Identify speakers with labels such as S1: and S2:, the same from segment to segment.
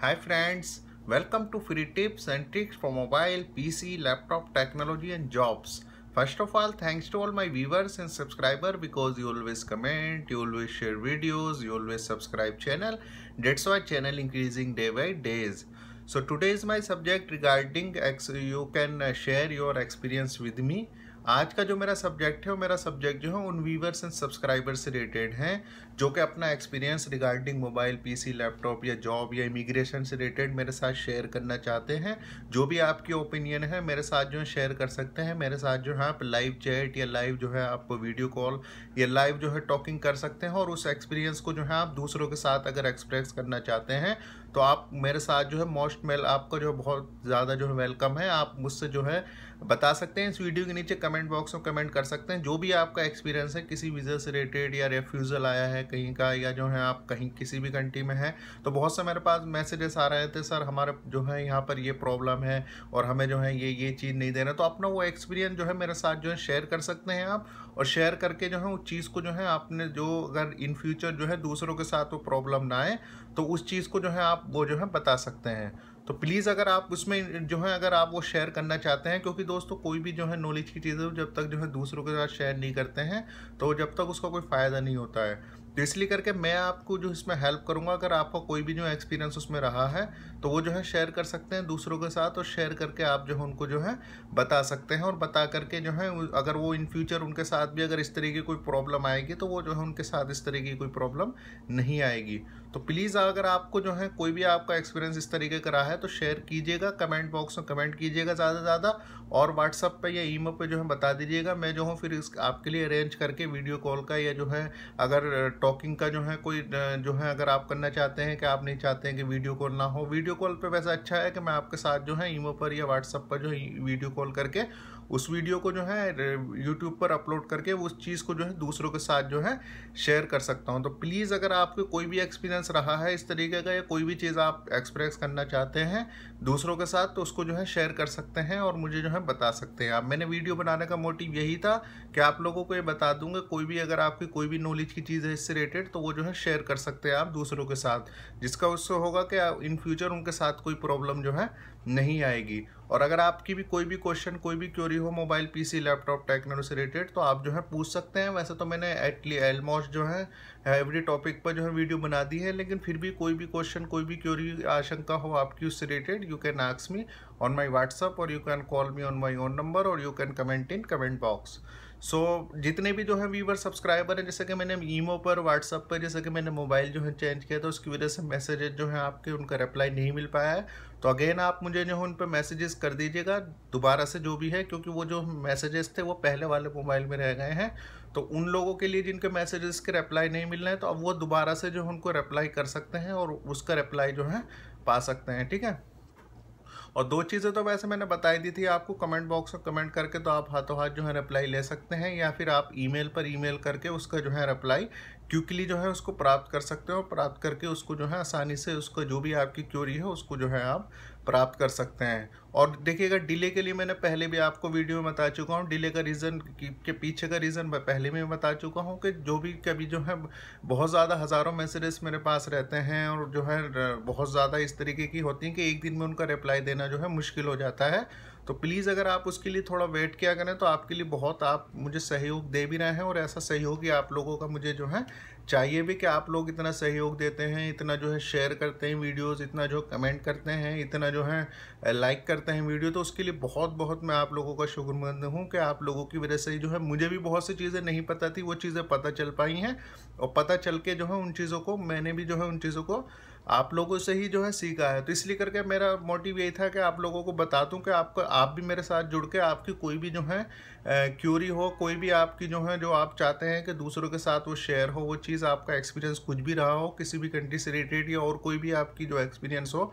S1: Hi friends, welcome to free tips and tricks for mobile, PC, laptop, technology and jobs. First of all, thanks to all my viewers and subscriber because you always comment, you always share videos, you always subscribe channel. That's why channel increasing day by days. So today is my subject regarding you can share your experience with me. आज का जो मेरा subject है वो मेरा subject जो है उन व्यूवर्स एंड सब्सक्राइबर्स से रिलेटेड है जो कि अपना experience regarding mobile PC laptop या जॉब या इमिग्रेशन से रिलेटेड मेरे साथ शेयर करना चाहते हैं जो भी आपकी ओपिनियन है मेरे साथ जो है शेयर कर सकते हैं मेरे साथ जो है आप लाइव चैट या लाइव जो है आप वीडियो कॉल या लाइव जो है टॉकिंग कर सकते हैं और उस एक्सपीरियंस को जो है आप दूसरों के साथ अगर एक्सप्रेस करना चाहते हैं तो आप मेरे साथ जो है मोस्ट मेल आपका जो बहुत ज़्यादा जो है वेलकम है आप मुझसे जो है बता सकते हैं इस वीडियो के नीचे कमेंट बॉक्स में कमेंट कर सकते हैं जो भी आपका एक्सपीरियंस है किसी वीज़ा से रिलेटेड या रेफ्यूज़ल आया है कहीं का या जो है आप कहीं किसी भी कंट्री में हैं तो बहुत से मेरे पास मैसेजेस आ रहे थे सर हमारे जो है यहाँ पर ये प्रॉब्लम है और हमें जो है ये ये चीज़ नहीं देना तो अपना वो एक्सपीरियंस जो है मेरे साथ जो है शेयर कर सकते हैं आप और शेयर करके जो है उस चीज़ को जो है आपने जो अगर इन फ्यूचर जो है दूसरों के साथ वो प्रॉब्लम ना आए तो उस चीज़ को जो है आप आप वो जो है बता सकते हैं तो प्लीज़ अगर आप उसमें जो है अगर आप वो शेयर करना चाहते हैं क्योंकि दोस्तों कोई भी जो है नॉलेज की चीज़ें जब तक जो है दूसरों के साथ शेयर नहीं करते हैं तो जब तक उसका कोई फ़ायदा नहीं होता है तो इसलिए करके मैं आपको जो इसमें हेल्प करूंगा अगर आपका कोई भी जो एक्सपीरियंस उसमें रहा है तो वो जो है शेयर कर सकते हैं दूसरों के साथ और शेयर करके आप जो है उनको जो है बता सकते हैं और बता करके जो है अगर वो इन फ्यूचर उनके साथ भी अगर इस तरह की कोई प्रॉब्लम आएगी तो वो जो है उनके साथ इस तरह की कोई प्रॉब्लम नहीं आएगी तो प्लीज़ अगर आपको जो है कोई भी आपका एक्सपीरियंस इस तरीके का रहा है तो शेयर कीजिएगा कमेंट बॉक्स में कमेंट कीजिएगा ज़्यादा से ज़्यादा और व्हाट्सअप पे या ईमेल पे जो है बता दीजिएगा मैं जो हूँ फिर इस आपके लिए अरेंज करके वीडियो कॉल का या जो है अगर टॉकिंग का जो है कोई जो है अगर आप करना चाहते हैं कि आप नहीं चाहते हैं कि वीडियो कॉल ना हो वीडियो कॉल पर वैसा अच्छा है कि मैं आपके साथ जो है ईमो पर या व्हाट्सअप पर जो है वीडियो कॉल करके उस वीडियो को जो है यूट्यूब पर अपलोड करके उस चीज़ को जो है दूसरों के साथ जो है शेयर कर सकता हूँ तो प्लीज़ अगर आपके कोई भी एक्सपीरियंस रहा है इस तरीके का या कोई भी चीज़ आप एक्सप्रेस करना चाहते हैं दूसरों के साथ तो उसको जो है शेयर कर सकते हैं और मुझे जो है बता सकते हैं आप मैंने वीडियो बनाने का मोटिव यही था कि आप लोगों को ये बता दूंगा कोई भी अगर आपकी कोई भी नॉलेज की चीज़ है इससे रिलेटेड तो वो जो है शेयर कर सकते हैं आप दूसरों के साथ जिसका उससे होगा कि इन फ्यूचर उनके साथ कोई प्रॉब्लम जो है नहीं आएगी और अगर आपकी भी कोई भी क्वेश्चन कोई भी क्यूरी हो मोबाइल पीसी लैपटॉप टेक्नोलॉजी से रिलेटेड तो आप जो है पूछ सकते हैं वैसे तो मैंने एटली एलमोस्ट जो है एवरी टॉपिक पर जो है वीडियो बना दी है लेकिन फिर भी कोई भी क्वेश्चन कोई भी क्यूरी आशंका हो आपकी उससे related you can ask me on my WhatsApp और you can call me on my own number और you can comment in comment box so so, जितने भी जो है व्यूवर सब्सक्राइबर हैं जैसे कि मैंने ईमो पर व्हाट्सअप पर जैसे कि मैंने मोबाइल जो है चेंज किया तो उसकी वजह से मैसेजेज जो है आपके उनका रिप्लाई नहीं मिल पाया है तो अगेन आप मुझे जो है उन पर मैसेजेस कर दीजिएगा दोबारा से जो भी है क्योंकि वो जो मैसेजेस थे वो पहले वाले मोबाइल में रह गए हैं तो उन लोगों के लिए जिनके मैसेजेस के रिप्लाई नहीं मिल रहे हैं तो अब वो दोबारा से जो है उनको रिप्लाई कर सकते हैं और उसका रिप्लाई जो है पा सकते हैं ठीक है और दो चीज़ें तो वैसे मैंने बताई दी थी आपको कमेंट बॉक्स में कमेंट करके तो आप हाथों हाथ जो है रिप्लाई ले सकते हैं या फिर आप ईमेल पर ईमेल करके उसका जो है रिप्लाई क्यूकली जो है उसको प्राप्त कर सकते हो प्राप्त करके उसको जो है आसानी से उसको जो भी आपकी क्यूरी है उसको जो है आप प्राप्त कर सकते हैं और देखिएगा डिले के लिए मैंने पहले भी आपको वीडियो में बता चुका हूँ डिले का रीज़न के पीछे का रीज़न मैं पहले भी बता चुका हूँ कि जो भी कभी जो है बहुत ज़्यादा हज़ारों मैसेजेस मेरे पास रहते हैं और जो है बहुत ज़्यादा इस तरीके की होती हैं कि एक दिन में उनका रिप्लाई देना जो है मुश्किल हो जाता है तो प्लीज़ अगर आप उसके लिए थोड़ा वेट किया करें तो आपके लिए बहुत आप मुझे सहयोग दे भी रहे हैं और ऐसा सहयोग ही आप लोगों का मुझे जो है चाहिए भी कि आप लोग इतना सहयोग देते हैं इतना जो है शेयर करते हैं वीडियोस इतना जो कमेंट करते हैं इतना जो है लाइक करते हैं वीडियो तो उसके लिए बहुत बहुत मैं आप लोगों का शुक्रमंद हूँ कि आप लोगों की वजह से जो है मुझे भी बहुत सी चीज़ें नहीं पता थी वो चीज़ें पता चल पाई हैं और पता चल के जो है उन चीज़ों को मैंने भी जो है उन चीज़ों को आप लोगों से ही जो है सीखा है तो इसलिए करके मेरा मोटिव यही था कि आप लोगों को बता दूं कि आपको आप भी मेरे साथ जुड़ के आपकी कोई भी जो है क्यूरी हो कोई भी आपकी जो है जो आप चाहते हैं कि दूसरों के साथ वो शेयर हो वो चीज़ आपका एक्सपीरियंस कुछ भी रहा हो किसी भी कंट्री से रिलेटेड या और कोई भी आपकी जो एक्सपीरियंस हो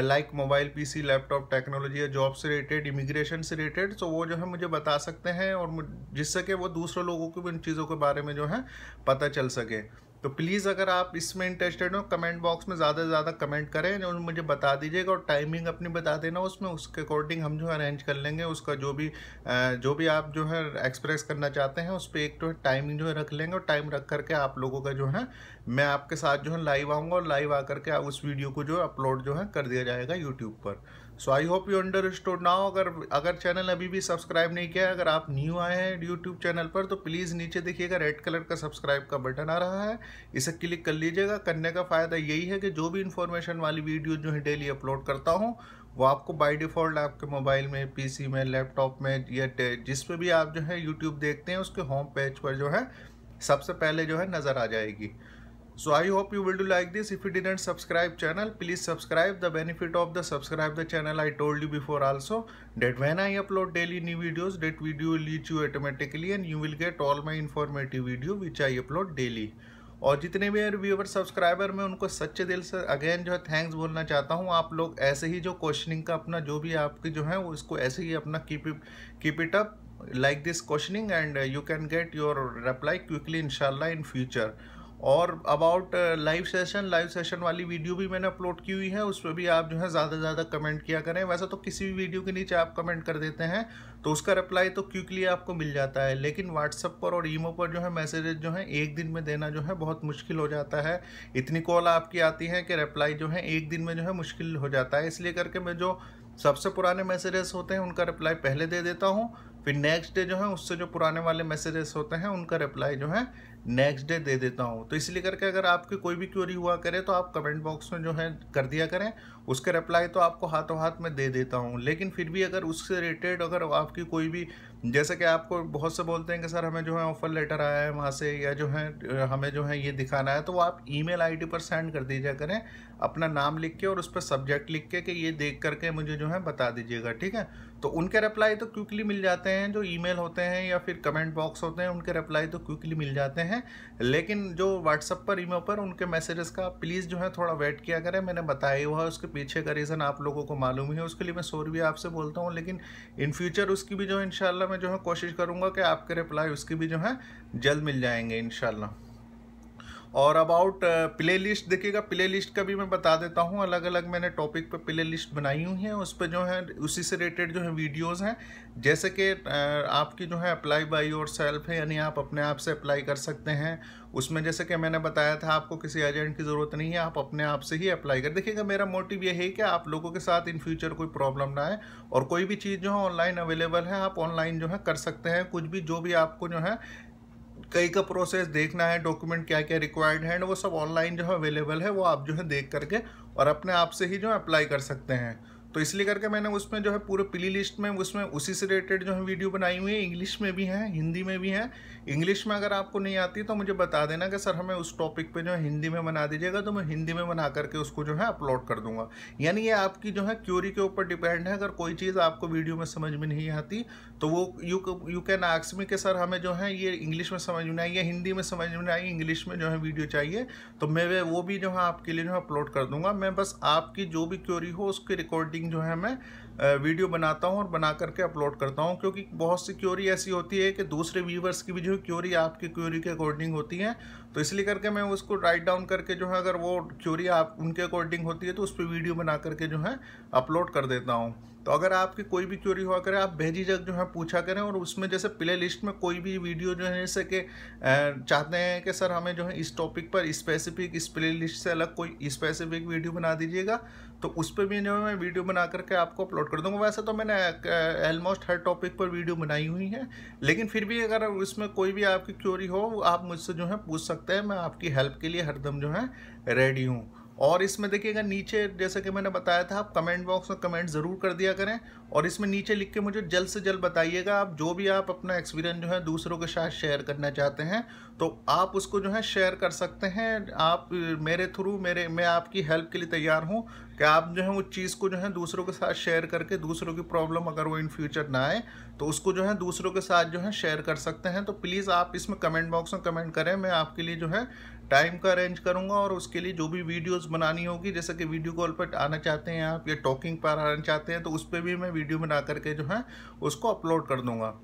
S1: like mobile PC laptop technology या जॉब से रिलेटेड इमिग्रेशन से रिलेटेड तो वो जो है मुझे बता सकते हैं और जिससे कि वो दूसरे लोगों को भी उन चीज़ों के बारे में जो है पता चल सके तो प्लीज़ अगर आप इसमें इंटरेस्टेड हो कमेंट बॉक्स में ज़्यादा से ज़्यादा कमेंट करें और मुझे बता दीजिएगा और टाइमिंग अपनी बता देना उसमें उसके अकॉर्डिंग हम जो है अरेंज कर लेंगे उसका जो भी जो भी आप जो है एक्सप्रेस करना चाहते हैं उस पर एक तो टाइमिंग जो है रख लेंगे और टाइम रख करके आप लोगों का जो है मैं आपके साथ जो है लाइव आऊँगा और लाइव आ करके उस वीडियो को जो अपलोड जो है कर दिया जाएगा यूट्यूब पर so I hope you understood now अगर अगर चैनल अभी भी सब्सक्राइब नहीं किया है अगर आप न्यू आए हैं यूट्यूब चैनल पर तो प्लीज़ नीचे देखिएगा रेड कलर का सब्सक्राइब का बटन आ रहा है इसे क्लिक कर लीजिएगा करने का फ़ायदा यही है कि जो भी इन्फॉर्मेशन वाली वीडियो जो है डेली अपलोड करता हूँ वो आपको बाय डिफ़ॉल्ट आपके मोबाइल में पीसी में लैपटॉप में या जिस पर भी आप जो है यूट्यूब देखते हैं उसके होम पेज पर जो है सबसे पहले जो है नज़र आ जाएगी so i hope you will do like this if you didn't subscribe channel please subscribe the benefit of the subscribe the channel i told you before also that when i upload daily new videos that video will reach you automatically and you will get all my informative video which i upload daily और जितने भी viewer subscriber मैं उनको सच्चे दिल से again जो है थैंक्स बोलना चाहता हूँ आप लोग ऐसे ही जो क्वेश्चनिंग का अपना जो भी आपकी जो है वो इसको ऐसे ही अपना keep keep it up like this questioning and uh, you can get your reply quickly inshallah in future और about live session live session वाली वीडियो भी मैंने अपलोड की हुई है उस पर भी आप जो है ज़्यादा से ज़्यादा कमेंट किया करें वैसे तो किसी भी वीडियो के नीचे आप कमेंट कर देते हैं तो उसका रिप्लाई तो क्विकली आपको मिल जाता है लेकिन व्हाट्सअप पर और ईमो पर जो है मैसेजेज जो है एक दिन में देना जो है बहुत मुश्किल हो जाता है इतनी कॉल आपकी आती है कि रिप्लाई जो है एक दिन में जो है मुश्किल हो जाता है इसलिए करके मैं जो सबसे पुराने मैसेजेस होते हैं उनका रिप्लाई पहले दे देता हूँ फिर नेक्स्ट डे जो है उससे जो पुराने वाले मैसेजेस होते हैं उनका रिप्लाई जो है नेक्स्ट डे दे देता हूँ तो इसलिए करके अगर आपकी कोई भी क्वेरी हुआ करे तो आप कमेंट बॉक्स में जो है कर दिया करें उसके रिप्लाई तो आपको हाथों हाथ में दे देता हूँ लेकिन फिर भी अगर उससे रिलेटेड अगर आपकी कोई भी जैसे कि आपको बहुत से बोलते हैं कि सर हमें जो है ऑफ़र लेटर आया है वहाँ से या जो है हमें जो है ये दिखाना है तो वो आप ई मेल पर सेंड कर दीजिए करें अपना नाम लिख के और उस पर सब्जेक्ट लिख के कि ये देख करके मुझे जो है बता दीजिएगा ठीक है तो उनके रिप्लाई तो क्विकली मिल जाते हैं जो ईमेल होते हैं या फिर कमेंट बॉक्स होते हैं उनके रिप्लाई तो क्विकली मिल जाते हैं लेकिन जो व्हाट्सअप पर ईमेल पर उनके मैसेजेस का प्लीज़ जो है थोड़ा वेट किया करें मैंने बताया हुआ है उसके पीछे का रीज़न आप लोगों को मालूम ही है उसके लिए मैं सोर भी आपसे बोलता हूँ लेकिन इन फ्यूचर उसकी भी जो है मैं जो है कोशिश करूँगा कि आपके रिप्लाई उसकी भी जो है जल्द मिल जाएंगे इन और अबाउट प्ले लिस्ट देखिएगा प्ले लिस्ट का भी मैं बता देता हूँ अलग अलग मैंने टॉपिक पे प्ले लिस्ट बनाई हुई है उस पर जो है उसी से रिलेटेड जो है वीडियोस हैं जैसे कि uh, आपकी जो है अप्लाई बाय योर सेल्फ है यानी आप अपने आप से अप्लाई कर सकते हैं उसमें जैसे कि मैंने बताया था आपको किसी एजेंट की ज़रूरत नहीं है आप अपने आप से ही अप्लाई कर देखिएगा मेरा मोटिव यही है कि आप लोगों के साथ इन फ्यूचर कोई प्रॉब्लम ना आए और कोई भी चीज़ जो है ऑनलाइन अवेलेबल है आप ऑनलाइन जो है कर सकते हैं कुछ भी जो भी आपको जो है कई का प्रोसेस देखना है डॉक्यूमेंट क्या क्या रिक्वायर्ड है वो सब ऑनलाइन जो है अवेलेबल है वो आप जो है देख करके और अपने आप से ही जो है अप्लाई कर सकते हैं तो इसलिए करके मैंने उसमें जो है पूरे प्ले लिस्ट में उसमें उसी से रिलेटेड जो है वीडियो बनाई हुई है इंग्लिश में भी हैं हिंदी में भी हैं इंग्लिश में अगर आपको नहीं आती तो मुझे बता देना कि सर हमें उस टॉपिक पे जो है हिंदी में बना दीजिएगा तो मैं हिंदी में बना करके उसको जो है अपलोड कर दूंगा यानी ये आपकी जो है क्यूरी के ऊपर डिपेंड है अगर कोई चीज़ आपको वीडियो में समझ में नहीं आती तो वो यू यू कैन आक्स मी कि सर हमें जो है ये इंग्लिश में समझ में आई या हिंदी में समझ में आई इंग्लिश में जो है वीडियो चाहिए तो मैं वो भी जो है आपके लिए जो है अपलोड कर दूंगा मैं बस आपकी जो भी क्यूरी हो उसकी रिकॉर्डिंग रिगार्डिंग जो है मैं वीडियो बनाता हूँ और बना करके अपलोड करता हूँ क्योंकि बहुत सी क्योरी ऐसी होती है कि दूसरे व्यूवर्स की भी जो क्योरी आपकी क्योरी के अकॉर्डिंग होती है तो इसलिए करके मैं उसको राइट डाउन करके जो है अगर वो क्योरी आप उनके अकॉर्डिंग होती है तो उस पर वीडियो बना करके जो है अपलोड कर देता हूँ तो अगर आपकी कोई भी क्योरी हुआ करें आप भेजी जग जो है पूछा करें और उसमें जैसे प्ले लिस्ट में कोई भी वीडियो जो है जैसे कि चाहते हैं कि सर हमें जो है इस टॉपिक पर स्पेसिफिक इस प्ले लिस्ट से अलग कोई स्पेसिफिक वीडियो बना दीजिएगा तो उस पर भी मैं वीडियो बना करके आपको अपलोड कर दूंगा वैसे तो मैंने ऑलमोस्ट हर टॉपिक पर वीडियो बनाई हुई है लेकिन फिर भी अगर उसमें कोई भी आपकी क्योरी हो आप मुझसे जो है पूछ सकते हैं मैं आपकी हेल्प के लिए हरदम जो है रेडी हूँ और इसमें देखिएगा नीचे जैसे कि मैंने बताया था आप कमेंट बॉक्स में कमेंट ज़रूर कर दिया करें और इसमें नीचे लिख के मुझे जल्द से जल्द बताइएगा आप जो भी आप अपना एक्सपीरियंस जो है दूसरों के साथ शेयर करना चाहते हैं तो आप उसको जो है शेयर कर सकते हैं आप मेरे थ्रू मेरे मैं आपकी हेल्प के लिए तैयार हूँ कि आप जो है उस चीज़ को जो है दूसरों के साथ शेयर करके दूसरों की प्रॉब्लम अगर वो इन फ्यूचर ना आए तो उसको जो है दूसरों के साथ जो है शेयर कर सकते हैं तो प्लीज़ आप इसमें कमेंट बॉक्स में कमेंट करें मैं आपके लिए जो है टाइम का अरेंज करूँगा और उसके लिए जो भी वीडियोस बनानी होगी जैसे कि वीडियो कॉल पर आना चाहते हैं आप या टॉकिंग पर आना चाहते हैं तो उस पर भी मैं वीडियो बना करके जो है उसको अपलोड कर दूँगा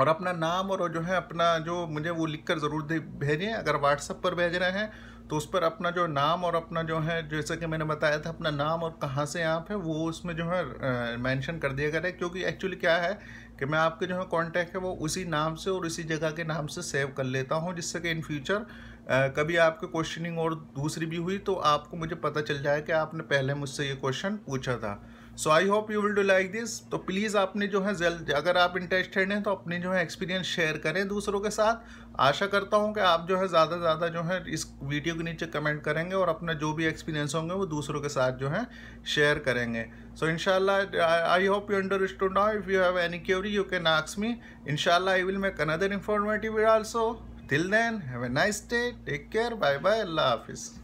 S1: और अपना नाम और जो है अपना जो मुझे वो लिख कर ज़रूर भेजें अगर व्हाट्सएप पर भेज रहे हैं तो उस पर अपना जो नाम और अपना जो है जैसे कि मैंने बताया था अपना नाम और कहाँ से आप हैं वो उसमें जो है मेंशन कर दिया करें क्योंकि एक्चुअली क्या है कि मैं आपके जो है कांटेक्ट है वो उसी नाम से और उसी जगह के नाम से सेव कर लेता हूँ जिससे कि इन फ्यूचर कभी आपके क्वेश्चनिंग और दूसरी भी हुई तो आपको मुझे पता चल जाए कि आपने पहले मुझसे ये क्वेश्चन पूछा था so I hope you will do like this तो प्लीज़ आपने जो है जल्द अगर आप इंटरेस्टेड हैं तो अपने जो है एक्सपीरियंस शेयर करें दूसरों के साथ आशा करता हूं कि आप जो है ज़्यादा से ज़्यादा जो है इस वीडियो के नीचे कमेंट करेंगे और अपना जो भी एक्सपीरियंस होंगे वो दूसरों के साथ जो है शेयर करेंगे so in I hope you understood now if you have any query you can आक्स मी इनशाला I will make another informative also Till then, have a nice day. Take care. Bye bye. Allah Hafiz.